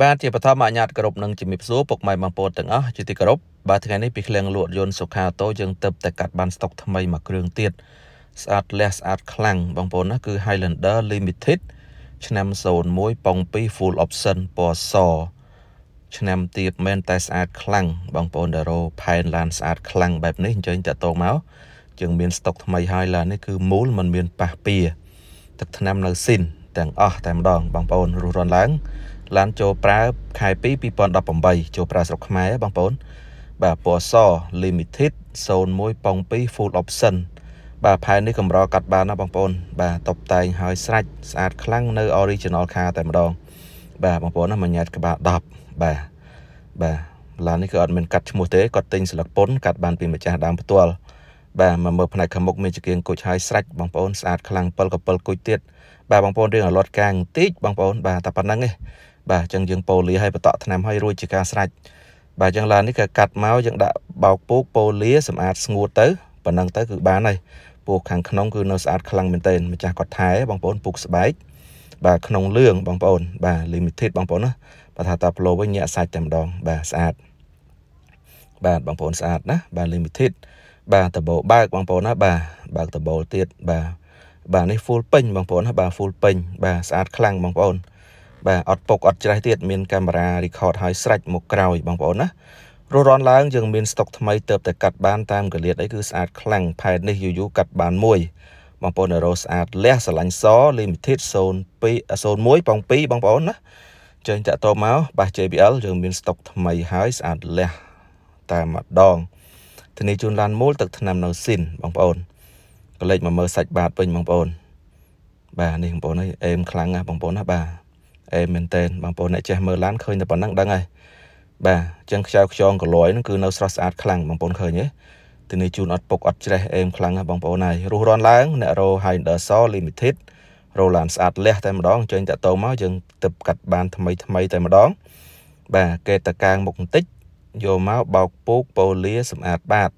បាទជាបឋមអញ្ញាតគោរពនឹងជំរាបសួរពុកម៉ែបងប្អូនទាំងអស់ជាទីគោរពបាទថ្ងៃនេះពីឃ្លាំងលក់យន្តសុខាតូយើងទៅតែកាត់បានស្តុកថ្មីមួយគ្រឿងទៀតស្អាតលះស្អាតខ្លាំងបងប្អូនណាគឺ Highlander Limited ឆ្នាំ01ប៉ុង2 full option ពណ៌សឆ្នាំទៀតមែនតែស្អាតខ្លាំងបងប្អូនតារ៉ូផែនឡានស្អាតខ្លាំងបែបនេះអញ្ជើញតាក់ទងមកយើងមានស្តុកថ្មីហើយឡាននេះគឺមូលមិនមានប៉ះពៀទឹកថ្នាំនៅស៊ីនទាំងអស់តែម្ដងបងប្អូនរស់រនឡើងឡានចូលប្រើខែ2 2018ចូលប្រើស្រុកខ្មែរបងប្អូនបាទពណ៌ស limited 01ប៉ុង2 full option បាទផែននេះកម្រកាត់បានណាបងប្អូនបាទតុបតែងឲ្យស្រាច់ស្អាតខ្លាំងនៅ original car តែម្ដង បាទបងប្អូនណាមួយញ៉ាត់ក្បាល10បាទបាទឡាននេះគឺអត់មានកាត់ឈ្មោះទេគាត់ទិញស្លឹកពុនកាត់បានពីម្ចាស់ដើមផ្ទាល់បាទមកមើលផ្នែកខាងមុខមានចង្កៀងគុជហើយស្រាច់បងប្អូនស្អាតខ្លាំងពិលកពិលគុជទៀតបាទបងប្អូនរឿងអលត់កាងបន្តិចបងប្អូន បាទតែប៉ុណ្្នឹងឯងបាទអញ្ចឹងយើងប៉ូលីឲ្យបតក់ថ្នាំឲ្យរួចជាការស្រេចបាទអញ្ចឹងឡាននេះក៏កាត់មកយើងដាក់បោកពូកប៉ូលីសម្អាត ស្ងួតទៅប៉ុណ្ណឹងទៅគឺបានហើយពូកខាងក្នុងគឺនៅស្អាតខ្លាំងមែនទែនម្ចាស់គាត់ថែបងប្អូនពុកស្បែកបាទក្នុងលឿងបងប្អូន បាទ limited បងប្អូនណាបើថាតាប្លោវិញញាក់សាច់តែម្ដងបាទស្អាត បាទបងប្អូនស្អាតណាបាទ limited បាទតបោបើកបងប្អូនណាបាទបើកតបោទៀតបាទបាទនេះ full ពេញបងប្អូនណាបាទ full ពេញបាទស្អាតខ្លាំងបងប្អូនបាទអត់ពុកអត់ច្រេះទៀតមានកាមេរ៉ា record ឲ្យស្រាច់មកក្រោយបងប្អូនណារស់រានឡើងយើងមានស្តុកថ្មីទៅតែកាត់បានតាមកលៀតអីគឺស្អាតខ្លាំងផែននេះយូយូកាត់បានមួយ បងប្អូនរស់ស្អាតលះស្រឡាញ់សលីមីធីត02 01ប៉ង2បងប្អូនណាចេញតាក់តមកបាស JBL យើងមានស្តុកថ្មីហើយស្អាតលះតែម្ដងធានាជូនឡានមូលទឹកថ្នាំនៅស៊ីនបងប្អូនកលេចមកមើលសាច់បាតវិញបងប្អូនបាទនេះបងប្អូនអើយអេមខ្លាំងណាស់បងប្អូនណាបាទអេមែនតែនបងប្អូនអ្នកចេះមើលឡានឃើញតែប៉ុណ្ណឹងដឹងហើយបាទអញ្ចឹងខ្យល់ខ្យងកលយហ្នឹងគឺនៅស្រស់ស្អាតខ្លាំងបងប្អូនឃើញទេទីនេះជូនអត់ពុកអត់ច្រេះអេមខ្លាំងណាបងប្អូនហើយរស់រនឡើង អ្នករោ Hinder Sol Limited រោឡានស្អាតលះតែម្ដងចេញតាក់តោមកយើងទៅកាត់បានថ្មីថ្មីតែម្ដងបាទកេតកាងមុខបន្តិចយកមកបោកពូកប៉ូលាសម្អាតបាត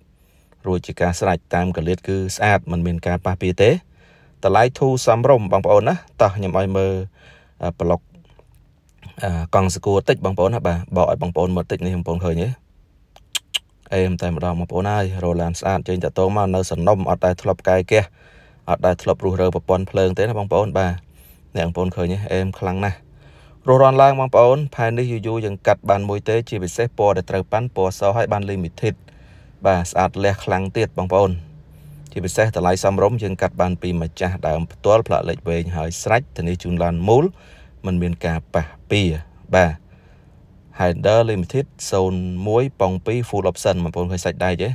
រួចជាការស្រាច់តាមកលិតគឺស្អាតមិនមានការប៉ះពៀទេតម្លៃធូរសមរម្យបងប្អូនណាតោះខ្ញុំឲ្យមើលប្លុកកង់សកួរតិចបងប្អូនណាបាទបោកឲ្យបងប្អូនមើលតិចនេះបងប្អូនឃើញទេអេមតែម្ដងបងប្អូនហើយរ៉ូឡានស្អាតចេញតាតងមកនៅសនុំអត់តែ ធ្លាប់កាយគះអត់ដែលធ្លាប់រុះរើប្រព័ន្ធភ្លើងទេណាបងប្អូនបាទអ្នកបងប្អូនឃើញទេអេមខ្លាំងណាស់រស់រានឡើងបងប្អូន ផែននេះយូរយូរយើងកាត់បានមួយទេជាពិសេសពណ៌ដែលត្រូវប៉ាន់ពណ៌សឲ្យបាន limited បាទស្អាតលះខ្លាំងទៀតបងប្អូន ជាពិសេសតម្លៃសមរម្យយើងកាត់បានពីម្ចាស់ដើមផ្ទាល់ផ្លាក់លេខវែងហើយស្រាច់ធានាជូនឡានមូលមិនមានការប៉ះពារបាទ header limited 01ប៉ង2 full option បងប្អូនឃើញសាច់ដែកទេ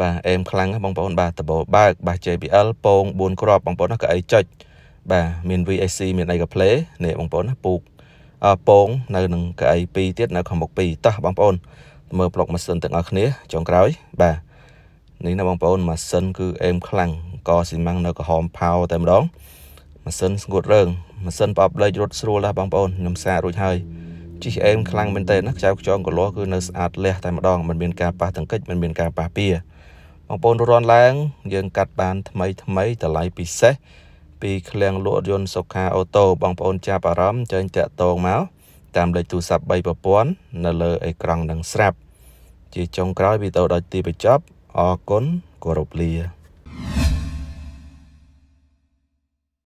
បាទអែមខ្លាំងបងប្អូនបាទដបោបើកបាទ JBL ពង4គ្រាប់បងប្អូនណាក៏អីចុចបាទមាន VAC មានអីក៏ play នេះបងប្អូនណាពូកពងនៅនឹងកៅអី2ទៀតនៅខាងមុខ2តោះបងប្អូនមើលប្លុកម៉ាស៊ីនទាំងអស់គ្នាចុងក្រោយបាទនេះណាបងប្អូនម៉ាស៊ីនគឺអែមខ្លាំងកស៊ីម៉ាំងនៅក្រហមផៅតែម្ដងម៉ាស៊ីនស្ងួតរើងម៉ាស៊ីនប្រអប់លេខរត់ស្រួលដែរបងប្អូនខ្ញុំសាររួចហើយជីកអេមខ្លាំងមែនតើណាខ្ចៅខ្ចងកលាស់គឺនៅស្អាតលះតែម្ដងមិនមានការប៉ះទង្គិចមិនមានការប៉ះពៀបងប្អូនរន់ឡើងយើងកាត់បានថ្មីថ្មីតម្លៃពិសេសពីឃ្លាំងលក់យន្តសុខាអូតូបងប្អូនចាប់អារម្មណ៍ចេញតាក់ទងមកតាមលេខទូរស័ព្ទ3ប្រព័ន្ធនៅលើអេក្រង់នឹងស្រាប់ជាចុងក្រោយវីដេអូដល់ទីបញ្ចប់អរគុណគោរពលា